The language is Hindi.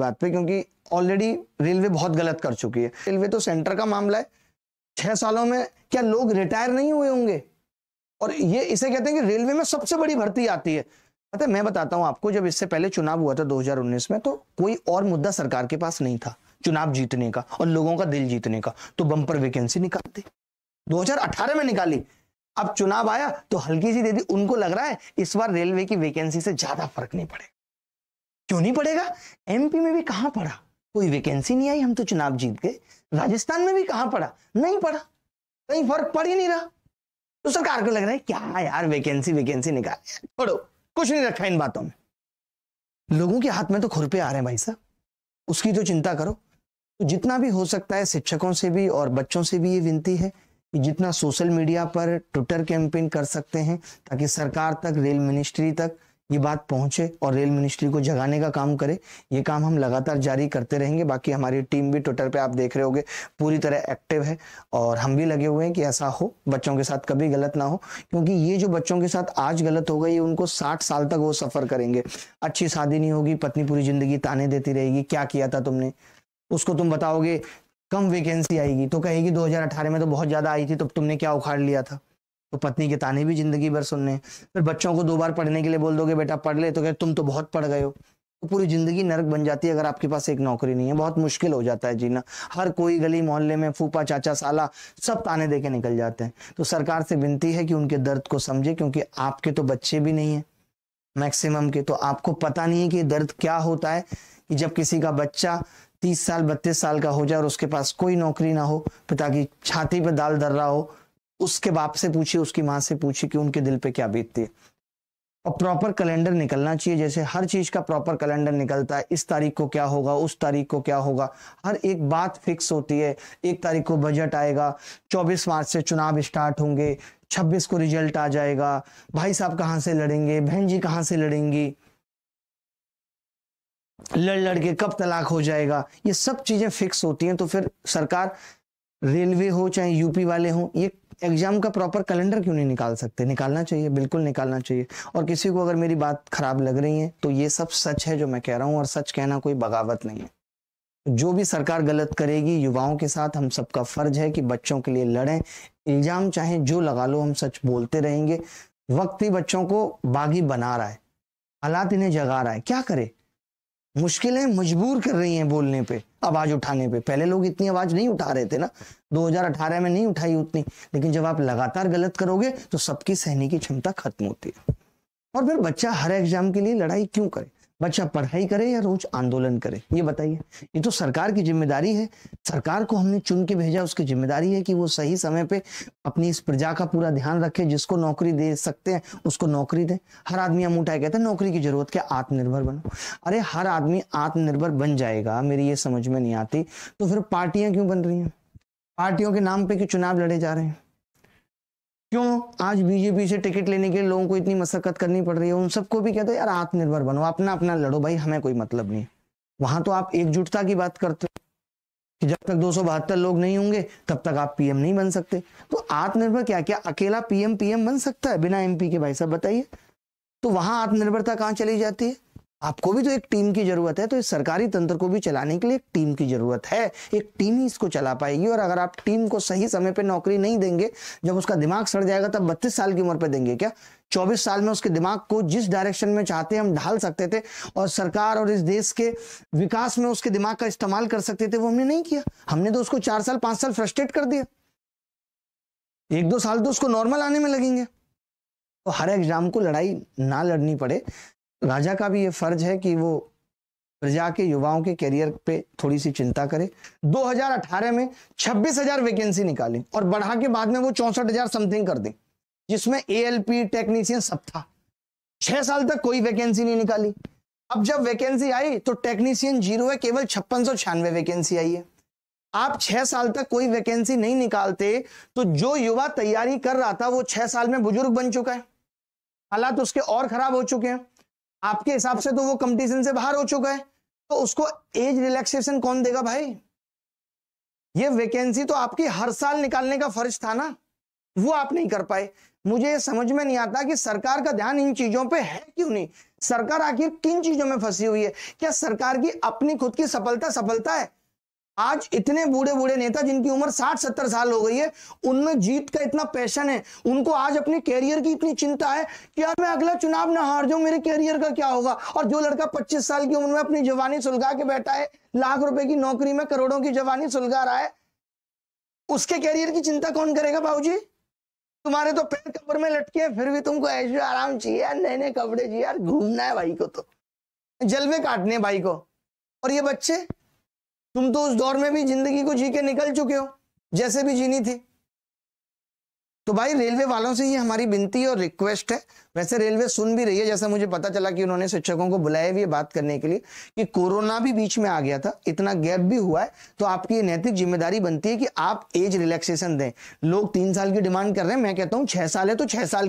बात पे क्योंकि ऑलरेडी रेलवे बहुत गलत कर चुकी है रेलवे तो सेंटर का मामला है छह सालों में क्या लोग रिटायर नहीं हुए होंगे और ये इसे कहते हैं कि रेलवे में सबसे बड़ी भर्ती आती है पता मैं बताता हूं आपको जब इससे पहले चुनाव हुआ था 2019 में तो कोई और मुद्दा सरकार के पास नहीं था चुनाव जीतने का और लोगों का दिल जीतने का तो बंपर वैकेंसी निकालते 2018 में निकाली अब चुनाव आया तो हल्की सी दे दी उनको लग रहा है इस बार रेलवे की वैकेंसी से ज्यादा फर्क नहीं पड़ेगा क्यों नहीं पड़ेगा एमपी में भी कहां पढ़ा कोई वैकेंसी नहीं आई हम तो चुनाव जीत गए राजस्थान में भी कहां पड़ा नहीं पड़ा कहीं फर्क पड़ ही नहीं रहा तो सरकार को लग रहा है क्या यार वैकेंसी वैकेंसी निकाल पढ़ो कुछ नहीं रखा इन बातों में लोगों के हाथ में तो खुरपे आ रहे हैं भाई साहब उसकी तो चिंता करो तो जितना भी हो सकता है शिक्षकों से भी और बच्चों से भी ये विनती है कि जितना सोशल मीडिया पर ट्विटर कैंपेन कर सकते हैं ताकि सरकार तक रेल मिनिस्ट्री तक ये बात पहुंचे और रेल मिनिस्ट्री को जगाने का काम करे ये काम हम लगातार जारी करते रहेंगे बाकी हमारी टीम भी ट्विटर पे आप देख रहे होंगे पूरी तरह एक्टिव है और हम भी लगे हुए हैं कि ऐसा हो बच्चों के साथ कभी गलत ना हो क्योंकि ये जो बच्चों के साथ आज गलत होगा ये उनको साठ साल तक वो सफर करेंगे अच्छी शादी नहीं होगी पत्नी पूरी जिंदगी ताने देती रहेगी क्या किया था तुमने उसको तुम बताओगे कम वैकेंसी आएगी तो कहेगी दो में तो बहुत ज्यादा आई थी तो तुमने क्या उखाड़ लिया था तो पत्नी के ताने भी जिंदगी भर सुनने फिर बच्चों को दो बार पढ़ने के लिए बोल दोगे बेटा पढ़ ले तो कह तुम तो बहुत पढ़ गए हो तो पूरी जिंदगी नरक बन जाती है अगर आपके पास एक नौकरी नहीं है बहुत मुश्किल हो जाता है जीना हर कोई गली मोहल्ले में फूफा चाचा साला सब ताने दे निकल जाते हैं तो सरकार से विनती है कि उनके दर्द को समझे क्योंकि आपके तो बच्चे भी नहीं है मैक्सिमम के तो आपको पता नहीं है कि दर्द क्या होता है कि जब किसी का बच्चा तीस साल बत्तीस साल का हो जाए और उसके पास कोई नौकरी ना हो पिता की छाती पर दाल धर रहा हो उसके बाप से पूछिए उसकी माँ से पूछिए कि उनके दिल पे क्या बीतती है और प्रॉपर कैलेंडर निकलना चाहिए जैसे हर चीज़ का प्रॉपर कैलेंडर निकलता है इस तारीख को क्या होगा उस तारीख को क्या होगा हर एक बात फिक्स होती है एक तारीख को बजट आएगा 24 मार्च से चुनाव स्टार्ट होंगे 26 को रिजल्ट आ जाएगा भाई साहब कहाँ से लड़ेंगे बहन जी कहाँ से लड़ेंगी लड़ लड़ के कब तलाक हो जाएगा ये सब चीज़ें फिक्स होती हैं तो फिर सरकार रेलवे हो चाहे यूपी वाले हो ये एग्जाम का प्रॉपर कैलेंडर क्यों नहीं निकाल सकते निकालना चाहिए बिल्कुल निकालना चाहिए और किसी को अगर मेरी बात खराब लग रही है तो ये सब सच है जो मैं कह रहा हूँ और सच कहना कोई बगावत नहीं है जो भी सरकार गलत करेगी युवाओं के साथ हम सबका फर्ज है कि बच्चों के लिए लड़ें इल्जाम चाहे जो लगा लो हम सच बोलते रहेंगे वक्त ही बच्चों को बागी बना रहा है हालात इन्हें जगा रहा है क्या करे मुश्किलें मजबूर कर रही हैं बोलने पे आवाज उठाने पे पहले लोग इतनी आवाज नहीं उठा रहे थे ना 2018 में नहीं उठाई उतनी लेकिन जब आप लगातार गलत करोगे तो सबकी सहने की क्षमता खत्म होती है और फिर बच्चा हर एग्जाम के लिए लड़ाई क्यों करे बच्चा पढ़ाई करे या रोज आंदोलन करे ये बताइए ये तो सरकार की जिम्मेदारी है सरकार को हमने चुन के भेजा उसकी जिम्मेदारी है कि वो सही समय पे अपनी इस प्रजा का पूरा ध्यान रखे जिसको नौकरी दे सकते हैं उसको नौकरी दे हर आदमी हम उठाए कहते हैं नौकरी की जरूरत क्या आत्मनिर्भर बनो अरे हर आदमी आत्मनिर्भर बन जाएगा मेरी ये समझ में नहीं आती तो फिर पार्टियां क्यों बन रही हैं पार्टियों के नाम पर क्यों चुनाव लड़े जा रहे हैं क्यों आज बीजेपी से टिकट लेने के लिए लोगों को इतनी मशक्कत करनी पड़ रही है उन सबको भी कहते हैं यार आत्मनिर्भर बनो अपना अपना लड़ो भाई हमें कोई मतलब नहीं वहां तो आप एकजुटता की बात करते हो कि जब तक दो लोग नहीं होंगे तब तक आप पीएम नहीं बन सकते तो आत्मनिर्भर क्या क्या अकेला पीएम पीएम बन सकता है बिना एमपी के भाई साहब बताइए तो वहां आत्मनिर्भरता कहाँ चली जाती है आपको भी तो एक टीम की जरूरत है तो इस सरकारी तंत्र को भी चलाने के लिए एक टीम की जरूरत है एक टीम ही इसको चला पाएगी और अगर आप टीम को सही समय पर नौकरी नहीं देंगे जब उसका दिमाग सड़ जाएगा तब बत्तीस साल की उम्र पर देंगे क्या 24 साल में उसके दिमाग को जिस डायरेक्शन में चाहते हम ढाल सकते थे और सरकार और इस देश के विकास में उसके दिमाग का इस्तेमाल कर सकते थे वो हमने नहीं किया हमने तो उसको चार साल पांच साल फ्रस्ट्रेट कर दिया एक दो साल तो उसको नॉर्मल आने में लगेंगे तो हर एग्जाम को लड़ाई ना लड़नी पड़े राजा का भी ये फर्ज है कि वो प्रजा के युवाओं के करियर पे थोड़ी सी चिंता करे 2018 में 26,000 वैकेंसी निकाली और बढ़ा के बाद में वो चौसठ समथिंग कर दी जिसमें ए टेक्नीशियन सब था छह साल तक कोई वैकेंसी नहीं निकाली अब जब वैकेंसी आई तो टेक्नीशियन जीरो है केवल छप्पन सौ छियानवे वैकेंसी आई है आप छह साल तक कोई वैकेंसी नहीं निकालते तो जो युवा तैयारी कर रहा था वो छह साल में बुजुर्ग बन चुका है हालात उसके और खराब हो चुके हैं आपके हिसाब से तो वो कंपटीशन से बाहर हो चुका है तो उसको एज रिलैक्सेशन कौन देगा भाई ये वैकेंसी तो आपकी हर साल निकालने का फर्ज था ना वो आप नहीं कर पाए मुझे ये समझ में नहीं आता कि सरकार का ध्यान इन चीजों पे है क्यों नहीं सरकार आखिर किन चीजों में फंसी हुई है क्या सरकार की अपनी खुद की सफलता सफलता है आज इतने बूढ़े बूढ़े नेता जिनकी उम्र साठ सत्तर साल हो गई है उनमें जीत का इतना पैशन है उनको आज अपने कैरियर की इतनी चिंता है कि यार मैं अगला चुनाव ना हार जाऊं मेरे कैरियर का क्या होगा और जो लड़का पच्चीस साल की उम्र में अपनी जवानी सुलगा के बैठा है लाख रुपए की नौकरी में करोड़ों की जवानी सुलगा रहा है उसके कैरियर की चिंता कौन करेगा बाबू तुम्हारे तो पैर कपड़ में लटके हैं फिर भी तुमको ऐसे आराम चाहिए यार नए नए कपड़े चाहिए यार घूमना है भाई को तो जलवे काटने भाई को और ये बच्चे तुम तो उस दौर में भी जिंदगी को जी के निकल चुके हो जैसे भी जीनी थी तो भाई रेलवे वालों से ही हमारी विनती और रिक्वेस्ट है वैसे रेलवे सुन भी रही है जैसा मुझे पता चला कि उन्होंने शिक्षकों को बुलाया भी है बात करने के लिए कि कोरोना भी बीच में आ गया था इतना गैप भी हुआ है तो आपकी ये नैतिक जिम्मेदारी बनती है कि आप एज रिलैक्सेशन दें लोग तीन साल की डिमांड कर रहे हैं मैं कहता हूं छह साल है तो छह साल